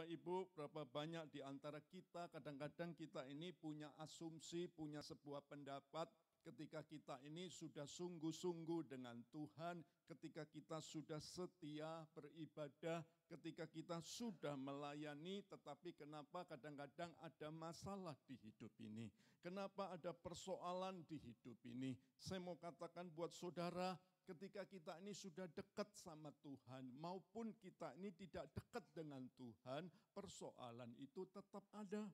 Bapak Ibu, berapa banyak di antara kita, kadang-kadang kita ini punya asumsi, punya sebuah pendapat ketika kita ini sudah sungguh-sungguh dengan Tuhan, ketika kita sudah setia beribadah, ketika kita sudah melayani, tetapi kenapa kadang-kadang ada masalah di hidup ini? Kenapa ada persoalan di hidup ini? Saya mau katakan buat saudara, ketika kita ini sudah dekat sama Tuhan, maupun kita ini tidak dekat dengan Tuhan, persoalan itu tetap ada.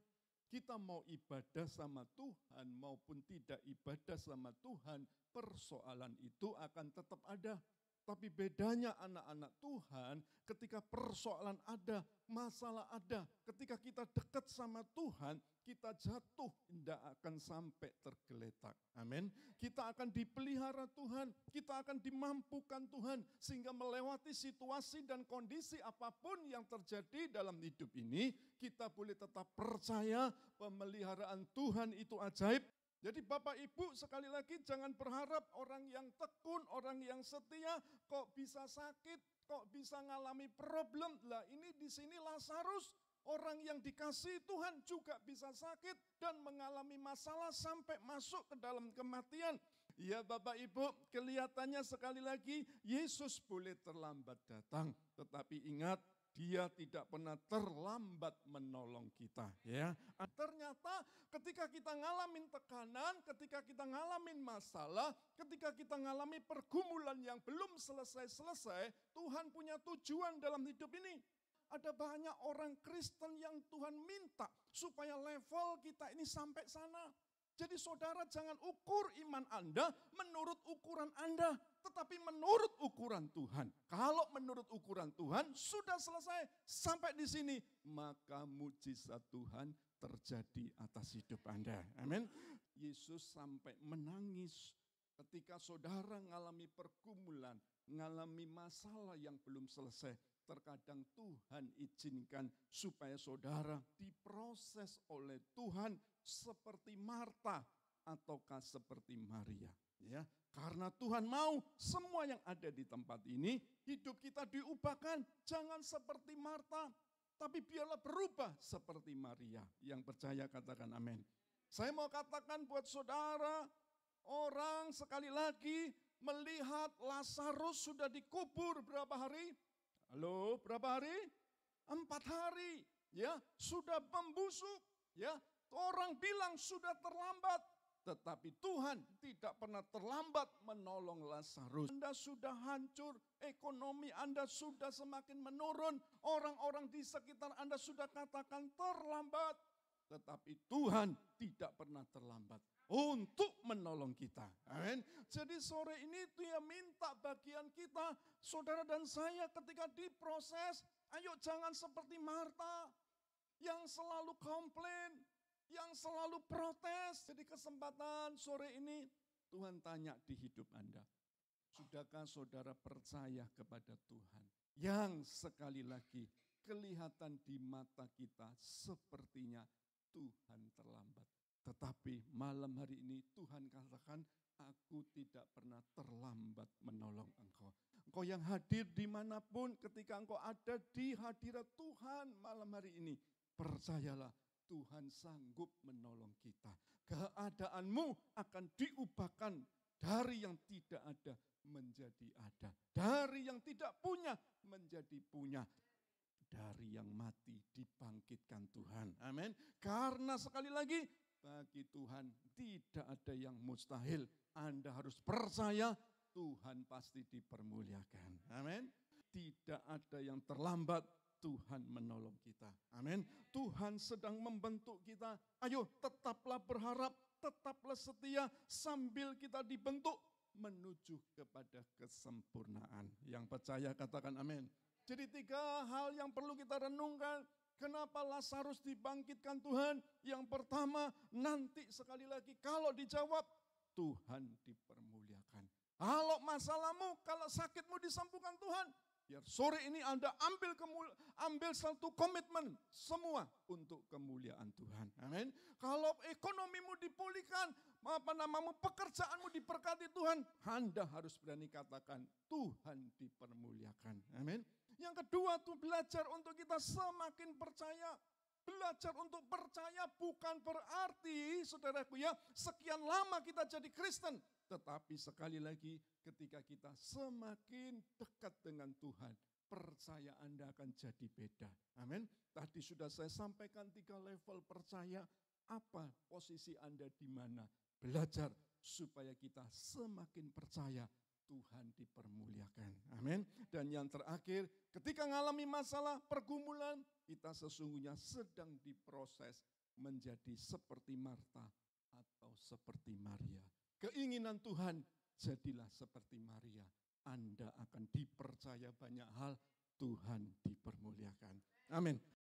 Kita mau ibadah sama Tuhan maupun tidak ibadah sama Tuhan, persoalan itu akan tetap ada. Tapi bedanya anak-anak Tuhan ketika persoalan ada, masalah ada, ketika kita dekat sama Tuhan, kita jatuh tidak akan sampai tergeletak. Amin. Kita akan dipelihara Tuhan, kita akan dimampukan Tuhan sehingga melewati situasi dan kondisi apapun yang terjadi dalam hidup ini, kita boleh tetap percaya pemeliharaan Tuhan itu ajaib jadi Bapak Ibu sekali lagi jangan berharap orang yang tekun, orang yang setia kok bisa sakit, kok bisa ngalami problem. Lah ini di sini Lazarus orang yang dikasih Tuhan juga bisa sakit dan mengalami masalah sampai masuk ke dalam kematian. Ya Bapak Ibu, kelihatannya sekali lagi Yesus boleh terlambat datang, tetapi ingat dia tidak pernah terlambat menolong kita ya. Ternyata ketika kita ngalamin tekanan, ketika kita ngalamin masalah, ketika kita ngalami pergumulan yang belum selesai-selesai, Tuhan punya tujuan dalam hidup ini. Ada banyak orang Kristen yang Tuhan minta supaya level kita ini sampai sana. Jadi saudara jangan ukur iman Anda menurut ukuran Anda, tetapi menurut ukuran Tuhan. Kalau menurut ukuran Tuhan sudah selesai sampai di sini, maka mujizat Tuhan terjadi atas hidup Anda. Amin. Yesus sampai menangis ketika saudara mengalami pergumulan, mengalami masalah yang belum selesai. Terkadang Tuhan izinkan supaya saudara diproses oleh Tuhan seperti Marta ataukah seperti Maria ya karena Tuhan mau semua yang ada di tempat ini hidup kita diubahkan jangan seperti Marta tapi biarlah berubah seperti Maria yang percaya katakan amin saya mau katakan buat saudara orang sekali lagi melihat Lazarus sudah dikubur berapa hari halo berapa hari empat hari ya sudah membusuk ya Orang bilang sudah terlambat, tetapi Tuhan tidak pernah terlambat menolong Lazarus. Anda sudah hancur, ekonomi Anda sudah semakin menurun, orang-orang di sekitar Anda sudah katakan terlambat, tetapi Tuhan tidak pernah terlambat untuk menolong kita. Amin. Jadi sore ini dia minta bagian kita, saudara dan saya ketika diproses, ayo jangan seperti Marta yang selalu komplain, yang selalu protes. Jadi kesempatan sore ini Tuhan tanya di hidup Anda. Sudahkah saudara percaya kepada Tuhan? Yang sekali lagi kelihatan di mata kita sepertinya Tuhan terlambat. Tetapi malam hari ini Tuhan katakan, aku tidak pernah terlambat menolong engkau. Engkau yang hadir dimanapun ketika engkau ada di hadirat Tuhan malam hari ini. Percayalah Tuhan sanggup menolong kita. Keadaanmu akan diubahkan dari yang tidak ada menjadi ada. Dari yang tidak punya menjadi punya. Dari yang mati dibangkitkan Tuhan. Amin. Karena sekali lagi bagi Tuhan tidak ada yang mustahil. Anda harus percaya Tuhan pasti dipermuliakan. Amin. Tidak ada yang terlambat Tuhan menolong kita. Amin. Tuhan sedang membentuk kita. Ayo, tetaplah berharap, tetaplah setia sambil kita dibentuk menuju kepada kesempurnaan. Yang percaya katakan amin. Jadi tiga hal yang perlu kita renungkan. Kenapa Lazarus dibangkitkan Tuhan? Yang pertama, nanti sekali lagi kalau dijawab, Tuhan dipermuliakan. Kalau masalahmu, kalau sakitmu disembuhkan Tuhan, Biar ya, sore ini Anda ambil kemul ambil satu komitmen semua untuk kemuliaan Tuhan. Amin. Kalau ekonomimu dipulihkan, apa namamu, pekerjaanmu diberkati Tuhan, Anda harus berani katakan Tuhan dipermuliakan. Amin. Yang kedua tuh belajar untuk kita semakin percaya Belajar untuk percaya bukan berarti, saudaraku ya, sekian lama kita jadi Kristen. Tetapi sekali lagi ketika kita semakin dekat dengan Tuhan, percaya Anda akan jadi beda. Amin. Tadi sudah saya sampaikan tiga level percaya, apa posisi Anda di mana. Belajar supaya kita semakin percaya Tuhan dipermuliakan. Amin. Dan yang terakhir, ketika mengalami masalah pergumulan, kita sesungguhnya sedang diproses menjadi seperti Marta atau seperti Maria. Keinginan Tuhan, jadilah seperti Maria. Anda akan dipercaya banyak hal, Tuhan dipermuliakan. Amin.